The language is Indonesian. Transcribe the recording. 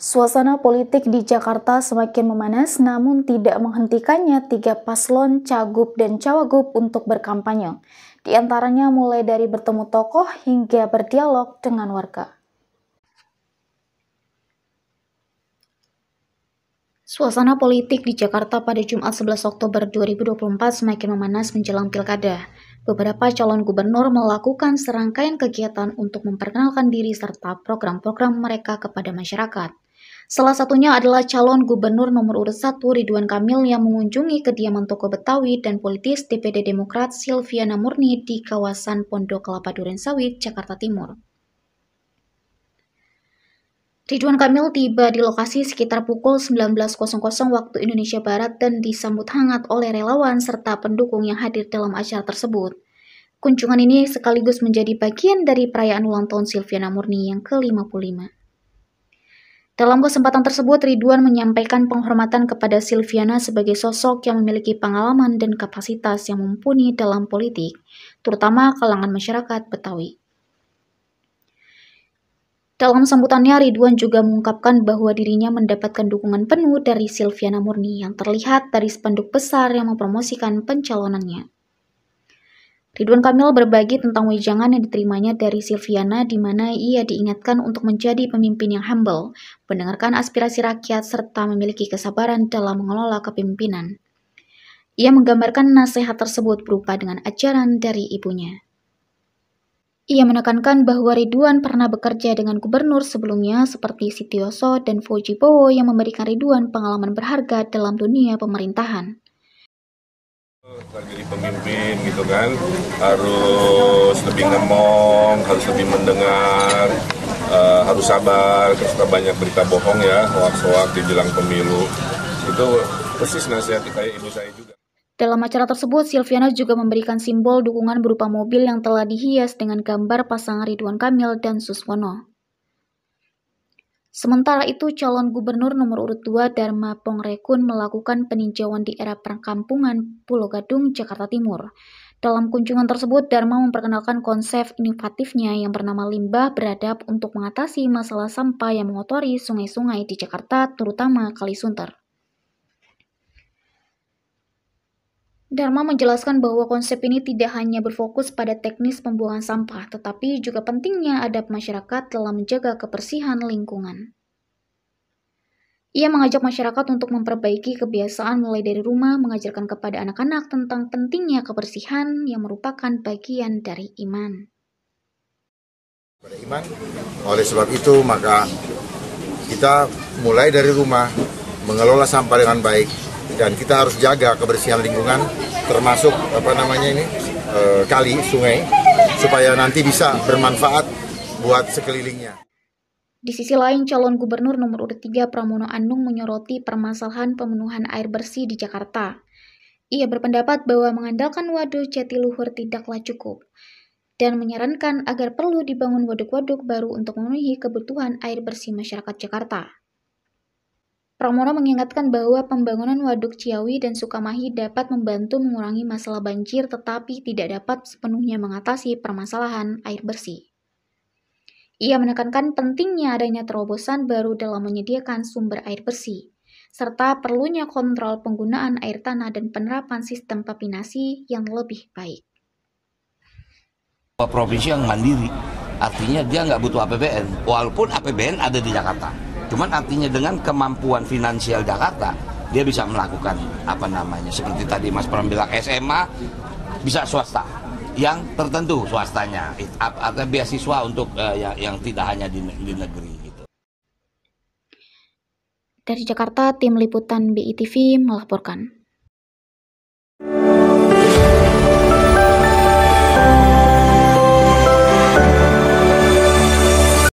Suasana politik di Jakarta semakin memanas namun tidak menghentikannya tiga paslon Cagup dan Cawagup untuk berkampanye. Di antaranya mulai dari bertemu tokoh hingga berdialog dengan warga. Suasana politik di Jakarta pada Jumat 11 Oktober 2024 semakin memanas menjelang pilkada. Beberapa calon gubernur melakukan serangkaian kegiatan untuk memperkenalkan diri serta program-program mereka kepada masyarakat. Salah satunya adalah calon gubernur nomor urut satu Ridwan Kamil yang mengunjungi kediaman toko Betawi dan politis DPD Demokrat Silviana Murni di kawasan Pondok Kelapa Duren Sawit, Jakarta Timur. Ridwan Kamil tiba di lokasi sekitar pukul 19.00 waktu Indonesia Barat dan disambut hangat oleh relawan serta pendukung yang hadir dalam acara tersebut. Kunjungan ini sekaligus menjadi bagian dari perayaan ulang tahun Silviana Murni yang ke-55. Dalam kesempatan tersebut, Ridwan menyampaikan penghormatan kepada Silviana sebagai sosok yang memiliki pengalaman dan kapasitas yang mumpuni dalam politik, terutama kalangan masyarakat Betawi. Dalam sambutannya, Ridwan juga mengungkapkan bahwa dirinya mendapatkan dukungan penuh dari Silviana Murni yang terlihat dari spanduk besar yang mempromosikan pencalonannya. Ridwan Kamil berbagi tentang wejangan yang diterimanya dari Silviana di mana ia diingatkan untuk menjadi pemimpin yang humble, mendengarkan aspirasi rakyat, serta memiliki kesabaran dalam mengelola kepemimpinan. Ia menggambarkan nasihat tersebut berupa dengan ajaran dari ibunya. Ia menekankan bahwa Ridwan pernah bekerja dengan gubernur sebelumnya seperti Sitioso dan Fujibowo yang memberikan Ridwan pengalaman berharga dalam dunia pemerintahan jadi pemimpin gitu kan harus lebih ngomong, harus lebih mendengar, uh, harus sabar, Kita kan banyak berita bohong ya, hoax- hoax di jelang pemilu. Itu persis nasihat kayak ibu saya juga. Dalam acara tersebut, Silviana juga memberikan simbol dukungan berupa mobil yang telah dihias dengan gambar pasangan Ridwan Kamil dan Suswono. Sementara itu, calon gubernur nomor urut 2 Dharma Pongrekun melakukan peninjauan di era perkampungan Pulau Gadung, Jakarta Timur. Dalam kunjungan tersebut, Dharma memperkenalkan konsep inovatifnya yang bernama limbah beradab untuk mengatasi masalah sampah yang mengotori sungai-sungai di Jakarta, terutama Kali Sunter. Dharma menjelaskan bahwa konsep ini tidak hanya berfokus pada teknis pembuangan sampah, tetapi juga pentingnya adab masyarakat dalam menjaga kebersihan lingkungan. Ia mengajak masyarakat untuk memperbaiki kebiasaan mulai dari rumah, mengajarkan kepada anak-anak tentang pentingnya kebersihan yang merupakan bagian dari iman. iman, oleh sebab itu maka kita mulai dari rumah, mengelola sampah dengan baik, dan kita harus jaga kebersihan lingkungan termasuk apa namanya ini eh, kali sungai supaya nanti bisa bermanfaat buat sekelilingnya. Di sisi lain, calon gubernur nomor urut 3 Pramono Anung menyoroti permasalahan pemenuhan air bersih di Jakarta. Ia berpendapat bahwa mengandalkan waduk Jatiluhur tidaklah cukup dan menyarankan agar perlu dibangun waduk-waduk baru untuk memenuhi kebutuhan air bersih masyarakat Jakarta. Pramono mengingatkan bahwa pembangunan Waduk Ciawi dan Sukamahi dapat membantu mengurangi masalah banjir tetapi tidak dapat sepenuhnya mengatasi permasalahan air bersih. Ia menekankan pentingnya adanya terobosan baru dalam menyediakan sumber air bersih, serta perlunya kontrol penggunaan air tanah dan penerapan sistem papinasi yang lebih baik. Provinsi yang mandiri, artinya dia nggak butuh APBN, walaupun APBN ada di Jakarta Cuman artinya dengan kemampuan finansial Jakarta, dia bisa melakukan apa namanya seperti tadi Mas Pram bilang SMA bisa swasta yang tertentu swastanya atau beasiswa untuk uh, eh, yang, yang tidak hanya di, di negeri gitu. Dari Jakarta, tim liputan BITV melaporkan.